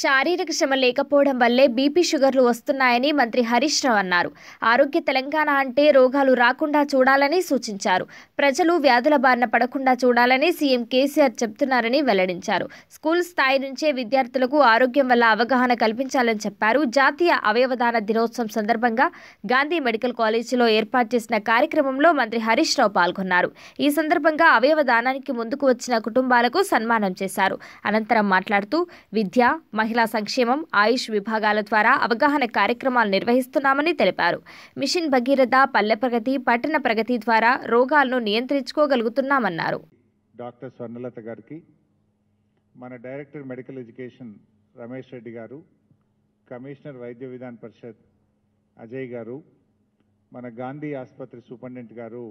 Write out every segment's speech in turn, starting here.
శారీరక శ్రమ లేకపోవడం వల్లే బీపీ షుగర్లు వస్తున్నాయని మంత్రి హరీష్ రావు అన్నారు ఆరోగ్య తెలంగాణ అంటే రోగాలు రాకుండా చూడాలని సూచించారు ప్రజలు వ్యాధుల బారిన పడకుండా చూడాలని సీఎం కేసీఆర్ చెబుతున్నారని వెల్లడించారు స్కూల్ స్థాయి నుంచే విద్యార్థులకు ఆరోగ్యం వల్ల అవగాహన కల్పించాలని చెప్పారు జాతీయ అవయవదాన దినోత్సవం సందర్భంగా గాంధీ మెడికల్ కాలేజీలో ఏర్పాటు చేసిన కార్యక్రమంలో మంత్రి హరీష్ రావు పాల్గొన్నారు ఈ సందర్భంగా అవయవదానానికి ముందుకు వచ్చిన కుటుంబాలకు సన్మానం చేశారు అనంతరం మాట్లాడుతూ విద్య మహిళా సంక్షేమం ఆయుష్ విభాగాల ద్వారా అవగాహన కార్యక్రమాలు నిర్వహిస్తున్నామని తెలిపారు మిషన్ భగీరథ పల్లె ప్రగతి పట్టణ ప్రగతి ద్వారా రోగాలను నియంత్రించుకోగలుగుతున్నామన్నారు డాక్టర్ స్వర్ణలత గారికి మన director medical education Ramesh Reddy గారు కమిషనర్ వైద్య విధాన పరిషత్ అజయ్ గారు మన గాంధీ ఆసుపత్రి సూపరింటెండెంట్ గారు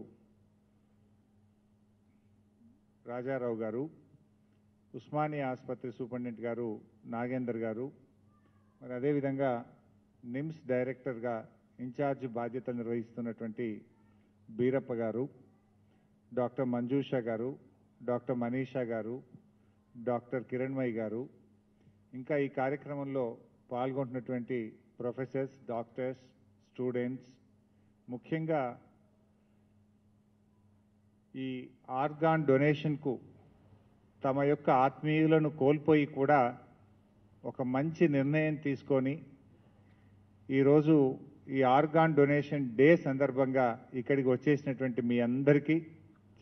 రాజారావు గారు ఉస్మానియా ఆసుపత్రి సూపరింటెండెంట్ గారు నాగేందర్ గారు మరి అదేవిధంగా నిమ్స్ డైరెక్టర్గా ఇన్ఛార్జ్ బాధ్యతలు నిర్వహిస్తున్నటువంటి బీరప్ప గారు డాక్టర్ మంజూష గారు డాక్టర్ మనీషా గారు డాక్టర్ కిరణ్మయి గారు ఇంకా ఈ కార్యక్రమంలో పాల్గొంటున్నటువంటి ప్రొఫెసర్స్ డాక్టర్స్ స్టూడెంట్స్ ముఖ్యంగా ఈ ఆర్గాన్ డొనేషన్కు తమ యొక్క ఆత్మీయులను కోల్పోయి కూడా ఒక మంచి నిర్ణయం తీసుకొని ఈరోజు ఈ ఆర్గాన్ డొనేషన్ డే సందర్భంగా ఇక్కడికి వచ్చేసినటువంటి మీ అందరికీ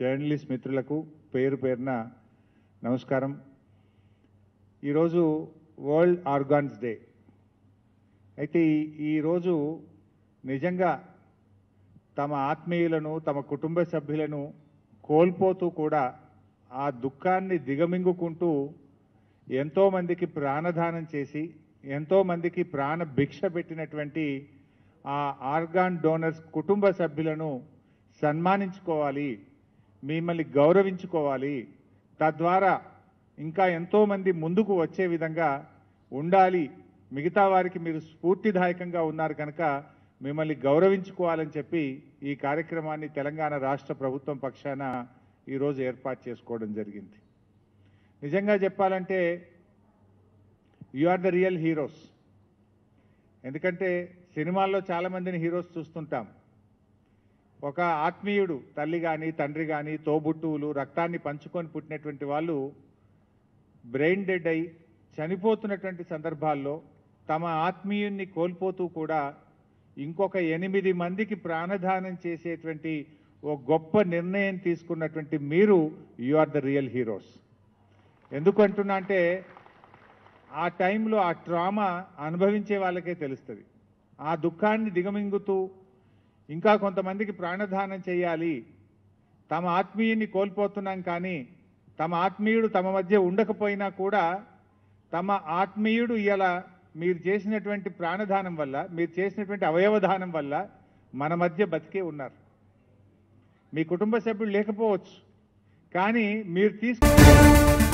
జర్నలిస్ట్ మిత్రులకు పేరు పేరున నమస్కారం ఈరోజు వరల్డ్ ఆర్గాన్స్ డే అయితే ఈరోజు నిజంగా తమ ఆత్మీయులను తమ కుటుంబ సభ్యులను కోల్పోతూ కూడా ఆ దుఃఖాన్ని దిగమింగుకుంటూ ఎంతోమందికి ప్రాణదానం చేసి ఎంతోమందికి ప్రాణ భిక్ష పెట్టినటువంటి ఆ ఆర్గాన్ డోనర్స్ కుటుంబ సభ్యులను సన్మానించుకోవాలి మిమ్మల్ని గౌరవించుకోవాలి తద్వారా ఇంకా ఎంతోమంది ముందుకు వచ్చే విధంగా ఉండాలి మిగతా వారికి మీరు స్ఫూర్తిదాయకంగా ఉన్నారు కనుక మిమ్మల్ని గౌరవించుకోవాలని చెప్పి ఈ కార్యక్రమాన్ని తెలంగాణ రాష్ట్ర ప్రభుత్వం పక్షాన ఈరోజు ఏర్పాటు చేసుకోవడం జరిగింది నిజంగా చెప్పాలంటే you are the real heroes ఎందుకంటే సినిమాల్లో చాలామందిని హీరోస్ చూస్తుంటాం ఒక ఆత్మీయుడు తల్లి కానీ తండ్రి కానీ తోబుట్టువులు రక్తాన్ని పంచుకొని పుట్టినటువంటి వాళ్ళు బ్రెయిన్ డెడ్ అయి చనిపోతున్నటువంటి సందర్భాల్లో తమ ఆత్మీయుణ్ణి కోల్పోతూ కూడా ఇంకొక ఎనిమిది మందికి ప్రాణదానం చేసేటువంటి ఓ గొప్ప నిర్ణయం తీసుకున్నటువంటి మీరు you are the real heroes ఎందుకు అంటున్నా అంటే ఆ టైంలో ఆ ట్రామా అనుభవించే వాళ్ళకే తెలుస్తుంది ఆ దుఃఖాన్ని దిగమింగుతూ ఇంకా కొంతమందికి ప్రాణదానం చేయాలి తమ ఆత్మీయుని కోల్పోతున్నాం కానీ తమ ఆత్మీయుడు తమ మధ్య ఉండకపోయినా కూడా తమ ఆత్మీయుడు ఇలా మీరు చేసినటువంటి ప్రాణదానం వల్ల మీరు చేసినటువంటి అవయవధానం వల్ల మన మధ్య బతికే ఉన్నారు మీ కుటుంబ సభ్యులు లేకపోవచ్చు కానీ మీరు తీసుకు